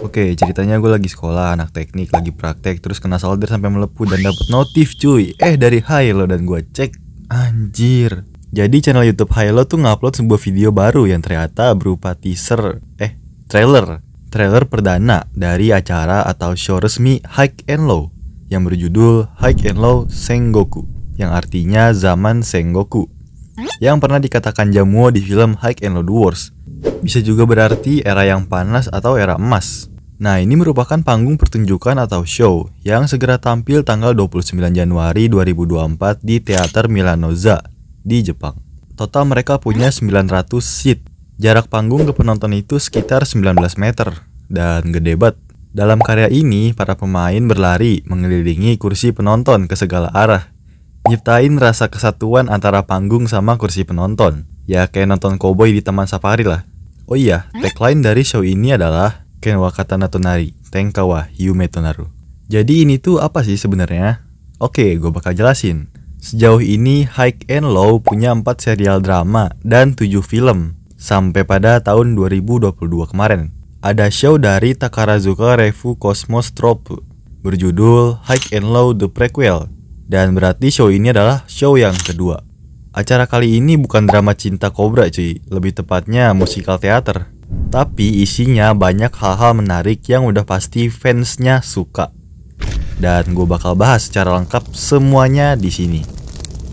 Oke, ceritanya gue lagi sekolah, anak teknik, lagi praktek, terus kena solder sampai melepuh dan dapat notif cuy. Eh dari Hilo dan gue cek, anjir. Jadi channel YouTube Hilo tuh ngupload sebuah video baru yang ternyata berupa teaser, eh trailer, trailer perdana dari acara atau show resmi Hike and Low yang berjudul Hike and Low Sengoku, yang artinya zaman Sengoku, yang pernah dikatakan Jamuo di film Hike and Low Wars bisa juga berarti era yang panas atau era emas. Nah, ini merupakan panggung pertunjukan atau show yang segera tampil tanggal 29 Januari 2024 di Teater Milanoza di Jepang. Total mereka punya 900 seat. Jarak panggung ke penonton itu sekitar 19 meter dan gede banget. Dalam karya ini, para pemain berlari mengelilingi kursi penonton ke segala arah, nyiptain rasa kesatuan antara panggung sama kursi penonton. Ya kayak nonton koboi di taman safari lah. Oh iya, tagline dari show ini adalah Ken Wakatana katana Tenkawa yume Tonaru Jadi ini tuh apa sih sebenarnya? Oke, gue bakal jelasin. Sejauh ini High and Low punya 4 serial drama dan 7 film sampai pada tahun 2022 kemarin. Ada show dari Takarazuka Revu Cosmos Trope berjudul High and Low The Prequel dan berarti show ini adalah show yang kedua. Acara kali ini bukan drama cinta kobra cuy, lebih tepatnya musikal teater. Tapi isinya banyak hal-hal menarik yang udah pasti fansnya suka. Dan gue bakal bahas secara lengkap semuanya di sini.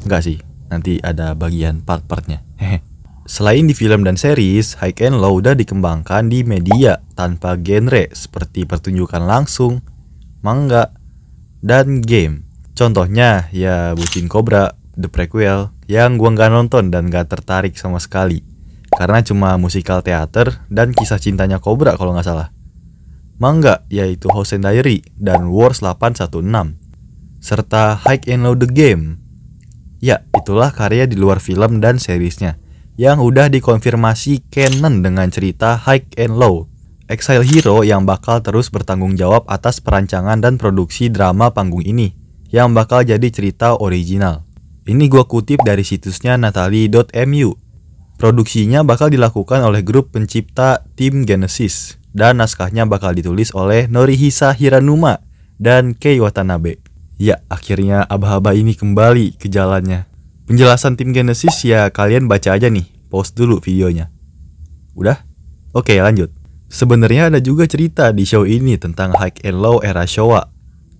Enggak sih, nanti ada bagian part-partnya. Selain di film dan series, High and Low udah dikembangkan di media tanpa genre seperti pertunjukan langsung, manga, dan game. Contohnya ya Bucin Cobra, The Prequel, yang gua nggak nonton dan nggak tertarik sama sekali karena cuma musikal teater dan kisah cintanya Cobra kalau nggak salah. Mangga yaitu House and Diary dan Wars 816 serta Hike and Low the Game. Ya, itulah karya di luar film dan seriesnya yang udah dikonfirmasi canon dengan cerita Hike and Low Exile Hero yang bakal terus bertanggung jawab atas perancangan dan produksi drama panggung ini yang bakal jadi cerita original. Ini gua kutip dari situsnya natali.mu. Produksinya bakal dilakukan oleh grup pencipta tim Genesis dan naskahnya bakal ditulis oleh Norihisa Hiranuma dan Kei Watanabe. Ya, akhirnya abah-abah ini kembali ke jalannya. Penjelasan tim Genesis ya kalian baca aja nih, Post dulu videonya. Udah? Oke, lanjut. Sebenarnya ada juga cerita di show ini tentang high and low era Showa.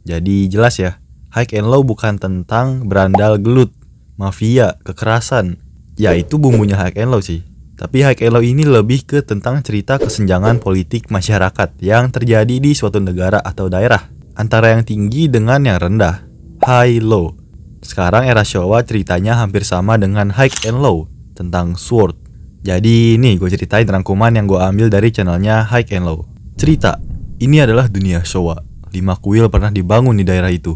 Jadi jelas ya, High and Low bukan tentang berandal gelut, mafia, kekerasan. Ya itu bumbunya High and Low sih. Tapi High and Low ini lebih ke tentang cerita kesenjangan politik masyarakat yang terjadi di suatu negara atau daerah. Antara yang tinggi dengan yang rendah. High Low. Sekarang era Showa ceritanya hampir sama dengan High and Low tentang sword. Jadi ini gue ceritain rangkuman yang gue ambil dari channelnya High and Low. Cerita, ini adalah dunia Showa. lima kuil pernah dibangun di daerah itu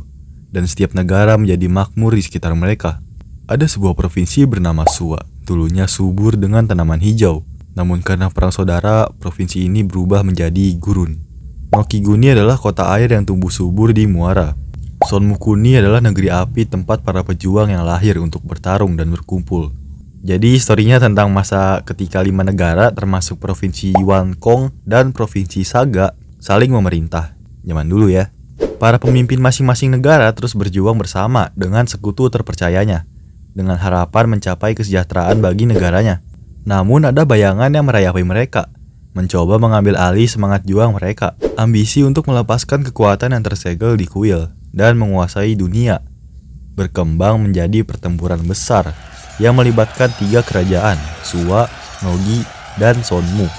dan setiap negara menjadi makmur di sekitar mereka. Ada sebuah provinsi bernama Suwa, dulunya subur dengan tanaman hijau. Namun karena perang saudara, provinsi ini berubah menjadi gurun. Nokiguni adalah kota air yang tumbuh subur di Muara. Sonmukuni adalah negeri api tempat para pejuang yang lahir untuk bertarung dan berkumpul. Jadi historinya tentang masa ketika lima negara termasuk provinsi Kong dan provinsi Saga saling memerintah. Zaman dulu ya. Para pemimpin masing-masing negara terus berjuang bersama dengan sekutu terpercayanya, dengan harapan mencapai kesejahteraan bagi negaranya. Namun ada bayangan yang merayapi mereka, mencoba mengambil alih semangat juang mereka, ambisi untuk melepaskan kekuatan yang tersegel di kuil, dan menguasai dunia, berkembang menjadi pertempuran besar yang melibatkan tiga kerajaan, Suwa, Nogi, dan Sonmu.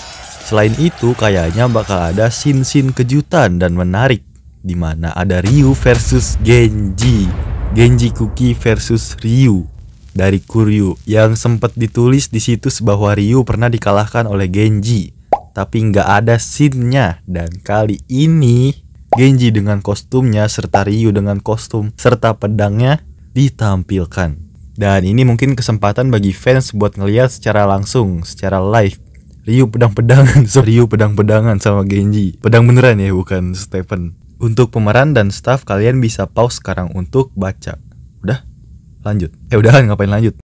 Selain itu, kayaknya bakal ada sin-sin kejutan dan menarik di mana ada Ryu versus Genji. Genji Kuki versus Ryu dari Kuryu yang sempat ditulis di situs bahwa Ryu pernah dikalahkan oleh Genji. Tapi nggak ada scene-nya dan kali ini Genji dengan kostumnya serta Ryu dengan kostum serta pedangnya ditampilkan. Dan ini mungkin kesempatan bagi fans buat ngeliat secara langsung, secara live Ryu pedang-pedangan, so Ryu pedang-pedangan sama Genji. Pedang beneran ya, bukan Stephen. Untuk pemeran dan staff kalian bisa pause sekarang untuk baca. Udah? Lanjut. Eh udahan ngapain lanjut?